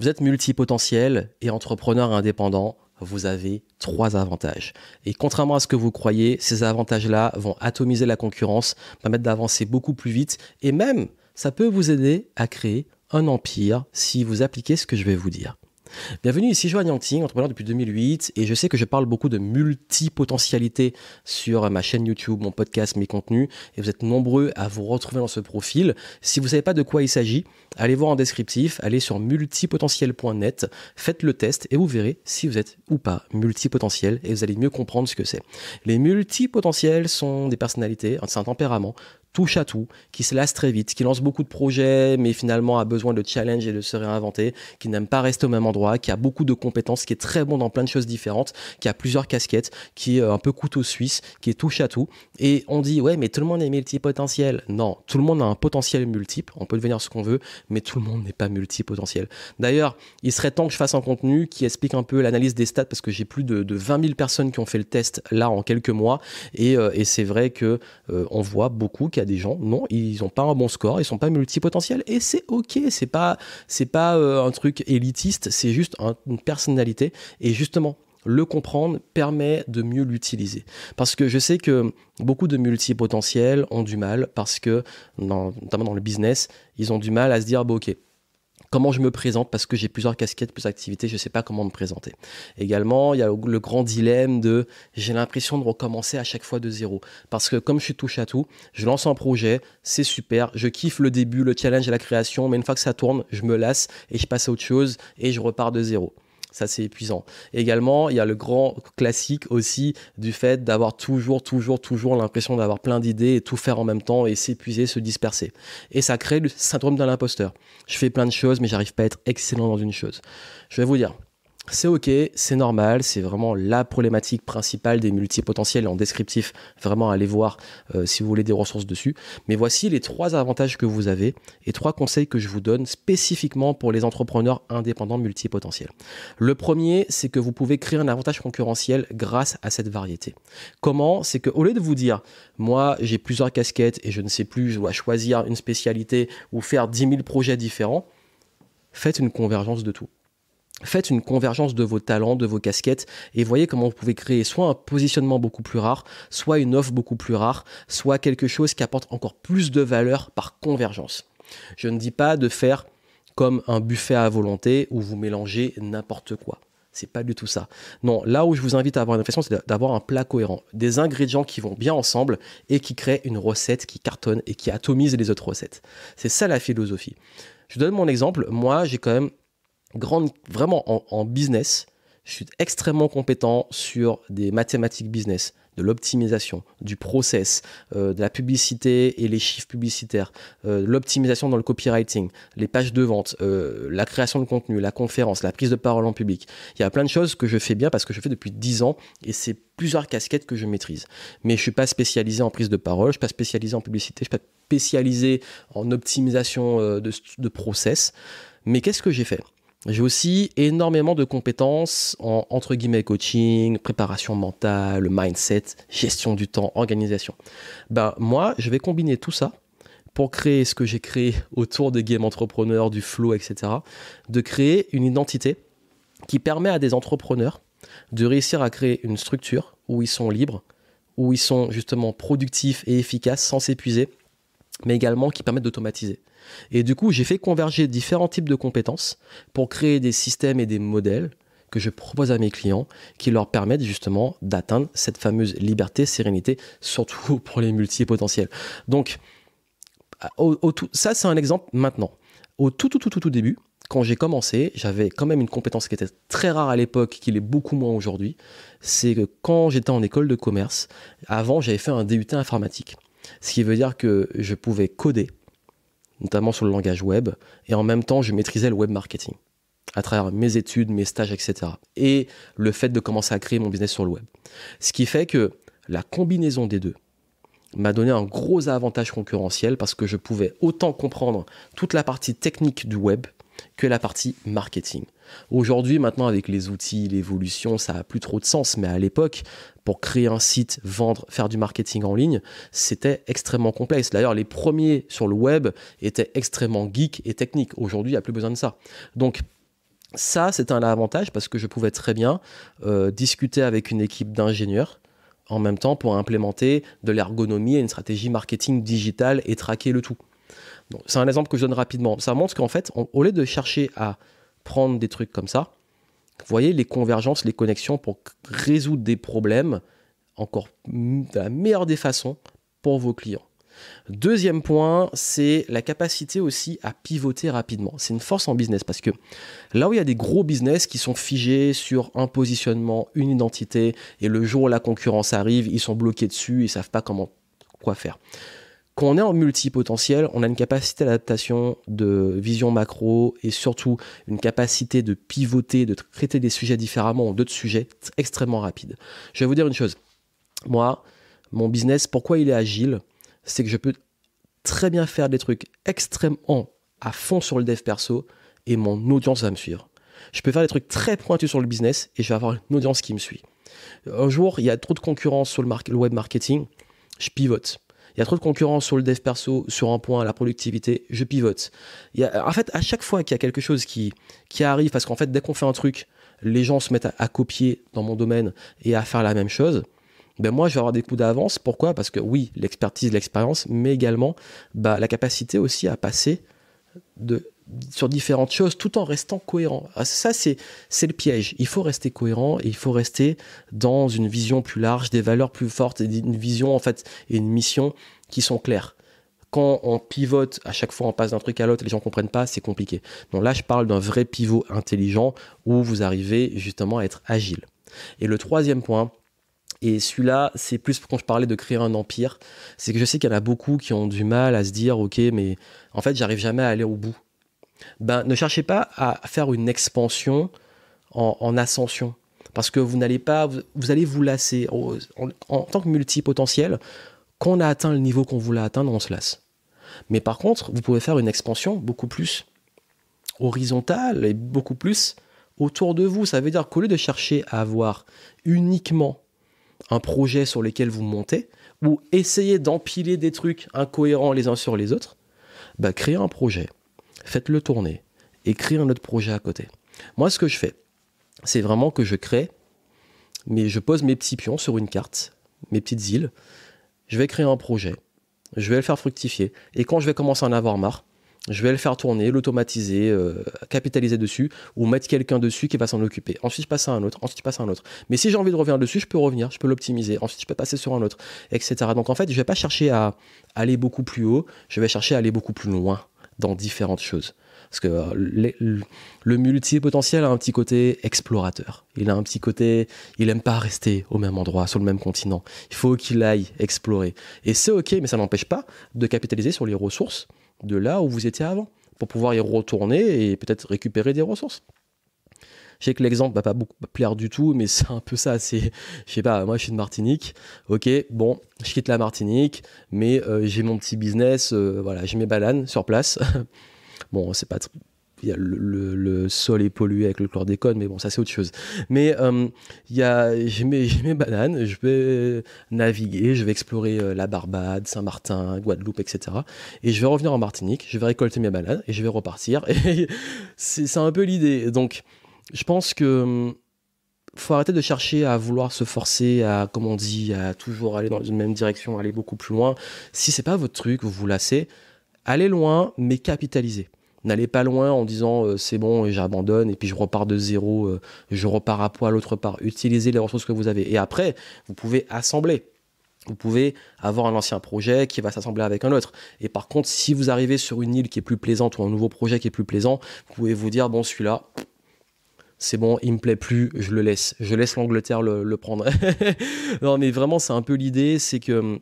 Vous êtes multipotentiel et entrepreneur indépendant, vous avez trois avantages. Et contrairement à ce que vous croyez, ces avantages-là vont atomiser la concurrence, permettre d'avancer beaucoup plus vite et même ça peut vous aider à créer un empire si vous appliquez ce que je vais vous dire. Bienvenue, ici Joanne Yanting, entrepreneur depuis 2008, et je sais que je parle beaucoup de multipotentialité sur ma chaîne YouTube, mon podcast, mes contenus, et vous êtes nombreux à vous retrouver dans ce profil. Si vous ne savez pas de quoi il s'agit, allez voir en descriptif, allez sur multipotentiel.net, faites le test et vous verrez si vous êtes ou pas multipotentiel, et vous allez mieux comprendre ce que c'est. Les multipotentiels sont des personnalités, c'est un tempérament touche à tout, qui se lasse très vite, qui lance beaucoup de projets, mais finalement a besoin de challenge et de se réinventer, qui n'aime pas rester au même endroit qui a beaucoup de compétences, qui est très bon dans plein de choses différentes, qui a plusieurs casquettes, qui est euh, un peu couteau suisse, qui est touche à tout. Et on dit, ouais, mais tout le monde est multipotentiel. Non, tout le monde a un potentiel multiple, on peut devenir ce qu'on veut, mais tout le monde n'est pas multipotentiel. D'ailleurs, il serait temps que je fasse un contenu qui explique un peu l'analyse des stats, parce que j'ai plus de, 20 000 personnes qui ont fait le test là en quelques mois, et, euh, c'est vrai que euh, on voit beaucoup qu'il y a des gens, non, ils n'ont pas un bon score, ils ne sont pas multipotentiels, et c'est ok, c'est pas, pas un truc élitiste, c'est juste une personnalité. Et justement, le comprendre permet de mieux l'utiliser. Parce que je sais que beaucoup de multipotentiels ont du mal parce que, notamment dans le business, ils ont du mal à se dire, bah, ok, comment je me présente parce que j'ai plusieurs casquettes, plusieurs activités, je ne sais pas comment me présenter. Également, il y a le grand dilemme de j'ai l'impression de recommencer à chaque fois de zéro parce que comme je suis touche à tout, je lance un projet, c'est super, je kiffe le début, le challenge et la création, mais une fois que ça tourne, je me lasse et je passe à autre chose et je repars de zéro ça c'est épuisant. Également, il y a le grand classique aussi du fait d'avoir toujours, toujours, toujours l'impression d'avoir plein d'idées et tout faire en même temps et s'épuiser, se disperser. Et ça crée le syndrome de l'imposteur. Je fais plein de choses, mais j'arrive pas à être excellent dans une chose. Je vais vous dire, c'est ok, c'est normal, c'est vraiment la problématique principale des multipotentiels en descriptif, vraiment allez voir euh, si vous voulez des ressources dessus. Mais voici les trois avantages que vous avez et trois conseils que je vous donne spécifiquement pour les entrepreneurs indépendants multipotentiels. Le premier, c'est que vous pouvez créer un avantage concurrentiel grâce à cette variété. Comment C'est que au lieu de vous dire, moi j'ai plusieurs casquettes et je ne sais plus, je dois choisir une spécialité ou faire 10 000 projets différents, faites une convergence de tout. Faites une convergence de vos talents, de vos casquettes et voyez comment vous pouvez créer soit un positionnement beaucoup plus rare, soit une offre beaucoup plus rare, soit quelque chose qui apporte encore plus de valeur par convergence. Je ne dis pas de faire comme un buffet à volonté où vous mélangez n'importe quoi. C'est pas du tout ça. Non, là où je vous invite à avoir une réflexion, c'est d'avoir un plat cohérent, des ingrédients qui vont bien ensemble et qui créent une recette qui cartonne et qui atomise les autres recettes. C'est ça la philosophie. Je donne mon exemple. Moi, j'ai quand même grande, vraiment en, business, je suis extrêmement compétent sur des mathématiques business, de l'optimisation, du process, euh, de la publicité et les chiffres publicitaires, euh, l'optimisation dans le copywriting, les pages de vente, euh, la création de contenu, la conférence, la prise de parole en public. Il y a plein de choses que je fais bien parce que je fais depuis 10 ans et c'est plusieurs casquettes que je maîtrise. Mais je ne suis pas spécialisé en prise de parole, je ne suis pas spécialisé en publicité, je suis pas spécialisé en optimisation euh, de, de process. Mais qu'est-ce que j'ai fait j'ai aussi énormément de compétences en entre guillemets coaching, préparation mentale, mindset, gestion du temps, organisation. Ben, moi, je vais combiner tout ça pour créer ce que j'ai créé autour des games entrepreneurs, du flow, etc. De créer une identité qui permet à des entrepreneurs de réussir à créer une structure où ils sont libres, où ils sont justement productifs et efficaces sans s'épuiser mais également qui permettent d'automatiser. Et du coup, j'ai fait converger différents types de compétences pour créer des systèmes et des modèles que je propose à mes clients qui leur permettent justement d'atteindre cette fameuse liberté, sérénité, surtout pour les multipotentiels. Donc, ça, c'est un exemple maintenant. Au tout, tout, tout, tout, tout début, quand j'ai commencé, j'avais quand même une compétence qui était très rare à l'époque, qui l'est beaucoup moins aujourd'hui. C'est que quand j'étais en école de commerce, avant, j'avais fait un DUT informatique. Ce qui veut dire que je pouvais coder, notamment sur le langage web, et en même temps, je maîtrisais le web marketing à travers mes études, mes stages, etc. Et le fait de commencer à créer mon business sur le web. Ce qui fait que la combinaison des deux m'a donné un gros avantage concurrentiel parce que je pouvais autant comprendre toute la partie technique du web que la partie marketing. Aujourd'hui, maintenant, avec les outils, l'évolution, ça a plus trop de sens. Mais à l'époque, pour créer un site, vendre, faire du marketing en ligne, c'était extrêmement complexe. D'ailleurs, les premiers sur le web étaient extrêmement geeks et techniques. Aujourd'hui, il n'y a plus besoin de ça. Donc, ça, c'est un avantage parce que je pouvais très bien euh, discuter avec une équipe d'ingénieurs en même temps pour implémenter de l'ergonomie et une stratégie marketing digitale et traquer le tout. C'est un exemple que je donne rapidement. Ça montre qu'en fait, au lieu de chercher à prendre des trucs comme ça, vous voyez les convergences, les connexions pour résoudre des problèmes encore de la meilleure des façons pour vos clients. Deuxième point, c'est la capacité aussi à pivoter rapidement. C'est une force en business parce que là où il y a des gros business qui sont figés sur un positionnement, une identité, et le jour où la concurrence arrive, ils sont bloqués dessus, ils savent pas comment quoi faire. Quand on est en multipotentiel, on a une capacité d'adaptation, de vision macro et surtout une capacité de pivoter, de traiter des sujets différemment ou d'autres sujets extrêmement rapide. Je vais vous dire une chose. Moi, mon business, pourquoi il est agile C'est que je peux très bien faire des trucs extrêmement à fond sur le dev perso et mon audience va me suivre. Je peux faire des trucs très pointus sur le business et je vais avoir une audience qui me suit. Un jour, il y a trop de concurrence sur le, le web marketing, je pivote. Il y a trop de concurrence sur le dev perso, sur un point, la productivité, je pivote. Il y en fait, à chaque fois qu'il y a quelque chose qui, qui arrive, parce qu'en fait, dès qu'on fait un truc, les gens se mettent à, copier dans mon domaine et à faire la même chose. Ben moi, je vais avoir des coups d'avance. Pourquoi Parce que oui, l'expertise, l'expérience, mais également bah, la capacité aussi à passer de sur différentes choses tout en restant cohérent. Ah, ça, c'est, c'est le piège. Il faut rester cohérent et il faut rester dans une vision plus large, des valeurs plus fortes, et une vision en fait et une mission qui sont claires. Quand on pivote, à chaque fois on passe d'un truc à l'autre, les gens comprennent pas, c'est compliqué. Donc là, je parle d'un vrai pivot intelligent où vous arrivez justement à être agile. Et le troisième point, et celui-là, c'est plus quand je parlais de créer un empire, c'est que je sais qu'il y en a beaucoup qui ont du mal à se dire, ok, mais en fait, j'arrive jamais à aller au bout ben, ne cherchez pas à faire une expansion en, ascension. Parce que vous n'allez pas, vous, allez vous lasser. Oh, en, tant que multipotentiel, quand on a atteint le niveau qu'on voulait atteindre, on se lasse. Mais par contre, vous pouvez faire une expansion beaucoup plus horizontale et beaucoup plus autour de vous. Ça veut dire qu'au lieu de chercher à avoir uniquement un projet sur lequel vous montez, ou essayer d'empiler des trucs incohérents les uns sur les autres, bah, créez un projet faites-le tourner et créez un autre projet à côté. Moi, ce que je fais, c'est vraiment que je crée, mais je pose mes petits pions sur une carte, mes petites îles. Je vais créer un projet, je vais le faire fructifier. Et quand je vais commencer à en avoir marre, je vais le faire tourner, l'automatiser, euh, capitaliser dessus, ou mettre quelqu'un dessus qui va s'en occuper. Ensuite, je passe à un autre, ensuite, je passe à un autre. Mais si j'ai envie de revenir dessus, je peux revenir, je peux l'optimiser, ensuite, je peux passer sur un autre, etc. Donc, en fait, je ne vais pas chercher à aller beaucoup plus haut, je vais chercher à aller beaucoup plus loin dans différentes choses. Parce que euh, le multipotentiel a un petit côté explorateur. Il a un petit côté, il aime pas rester au même endroit, sur le même continent. Il faut qu'il aille explorer. Et c'est ok, mais ça n'empêche pas de capitaliser sur les ressources de là où vous étiez avant, pour pouvoir y retourner et peut-être récupérer des ressources. Je sais que l'exemple va pas beaucoup plaire du tout, mais c'est un peu ça. C'est, je sais pas, moi je suis de Martinique. Ok, bon, je quitte la Martinique, mais euh, j'ai mon petit business. Euh, voilà, j'ai mes bananes sur place. bon, c'est pas. Y a le, le, sol est pollué avec le chlordécone, mais bon, ça c'est autre chose. Mais euh, il a, j'ai mes, mes, bananes, je vais naviguer, je vais explorer la Barbade, Saint-Martin, Guadeloupe, etc. Et je vais revenir en Martinique, je vais récolter mes bananes et je vais repartir. Et c'est un peu l'idée. Donc, je pense que hum, faut arrêter de chercher à vouloir se forcer à, comme on dit, à toujours aller dans une même direction, aller beaucoup plus loin. Si c'est pas votre truc, vous vous lassez, allez loin, mais capitalisez. N'allez pas loin en disant euh, c'est bon et j'abandonne et puis je repars de zéro, euh, je repars à poil l'autre part. Utilisez les ressources que vous avez. Et après, vous pouvez assembler. Vous pouvez avoir un ancien projet qui va s'assembler avec un autre. Et par contre, si vous arrivez sur une île qui est plus plaisante ou un nouveau projet qui est plus plaisant, vous pouvez vous dire bon celui-là, c'est bon, il me plaît plus, je le laisse. Je laisse l'Angleterre le, prendre. non, mais vraiment, c'est un peu l'idée, c'est que hum,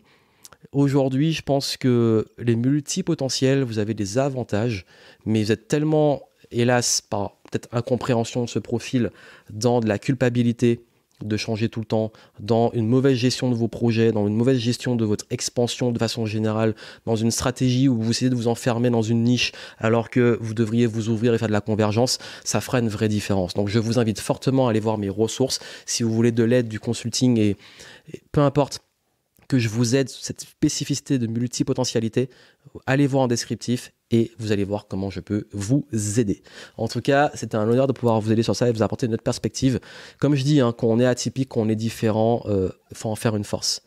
aujourd'hui, je pense que les multipotentiels, vous avez des avantages, mais vous êtes tellement, hélas, par peut-être incompréhension de ce profil, dans de la culpabilité, de changer tout le temps, dans une mauvaise gestion de vos projets, dans une mauvaise gestion de votre expansion de façon générale, dans une stratégie où vous essayez de vous enfermer dans une niche alors que vous devriez vous ouvrir et faire de la convergence, ça fera une vraie différence. Donc je vous invite fortement à aller voir mes ressources si vous voulez de l'aide, du consulting et, et peu importe que je vous aide cette spécificité de multipotentialité, allez voir en descriptif et vous allez voir comment je peux vous aider. En tout cas, c'était un honneur de pouvoir vous aider sur ça et vous apporter une autre perspective. Comme je dis, hein, qu'on est atypique, qu'on est différent, il euh, faut en faire une force.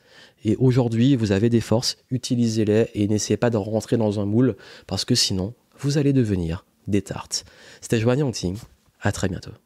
Et aujourd'hui, vous avez des forces, utilisez-les et n'essayez pas de rentrer dans un moule parce que sinon, vous allez devenir des tartes. C'était Joanne à très bientôt.